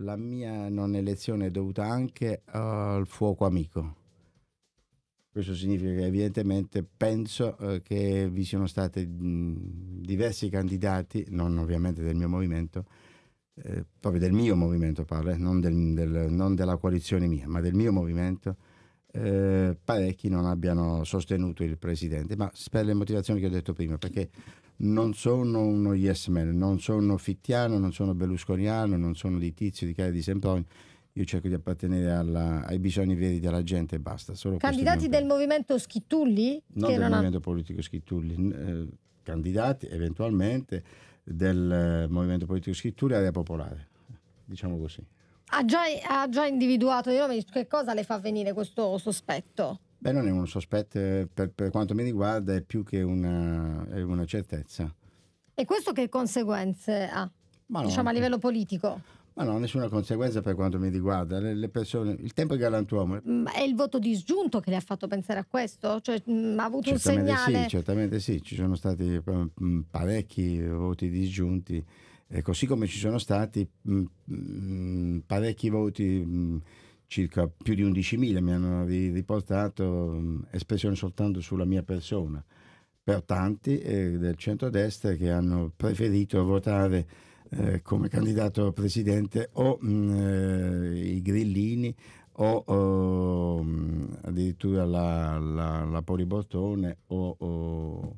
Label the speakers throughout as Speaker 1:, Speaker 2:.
Speaker 1: la mia non elezione è dovuta anche eh, al fuoco amico. Questo significa che evidentemente penso eh, che vi siano stati diversi candidati, non ovviamente del mio movimento, eh, proprio del mio movimento parlo, eh, non, del, del, non della coalizione mia, ma del mio movimento, eh, parecchi non abbiano sostenuto il presidente, ma per le motivazioni che ho detto prima, perché non sono uno yes man, non sono fittiano, non sono berlusconiano, non sono di Tizio, di Caio, di Semproni. Io cerco di appartenere alla, ai bisogni veri della gente e basta. Solo candidati
Speaker 2: del movimento Schittulli? Non del non movimento
Speaker 1: ha... politico Schittulli. eh, candidati eventualmente del eh, movimento politico Schitulli Area Popolare, diciamo così.
Speaker 2: Ha già, ha già individuato dei nomi, che cosa le fa venire questo sospetto?
Speaker 1: Beh, non è un sospetto, eh, per, per quanto mi riguarda è più che una, una certezza.
Speaker 2: E questo che conseguenze ha?
Speaker 1: No, diciamo a eh. livello
Speaker 2: politico?
Speaker 1: Ma no, nessuna conseguenza per quanto mi riguarda. Le, le persone, il tempo è galantuomo. Ma mm,
Speaker 2: è il voto disgiunto che le ha fatto pensare a questo? Cioè, mh, mm, ha avuto certamente un segnale? Sì,
Speaker 1: certamente sì, ci sono stati mh, mm, parecchi voti disgiunti, eh, così come ci sono stati mh, parecchi voti, mh, mm, circa più di 11.000 mi hanno riportato mh, mm, espressioni soltanto sulla mia persona, per tanti eh, del centrodestra che hanno preferito votare eh, come candidato presidente o mh, mm, eh, i grillini o, o addirittura la, la, la Poli Bortone o, o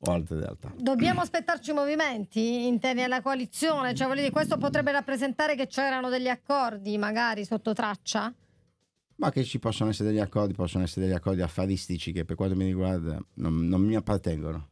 Speaker 1: o altre realtà.
Speaker 2: Dobbiamo aspettarci movimenti interni alla coalizione? Cioè, dire, questo potrebbe rappresentare che c'erano degli accordi magari sotto traccia?
Speaker 1: Ma che ci possono essere degli accordi, possono essere degli accordi affaristici che per quanto mi riguarda non, non mi appartengono.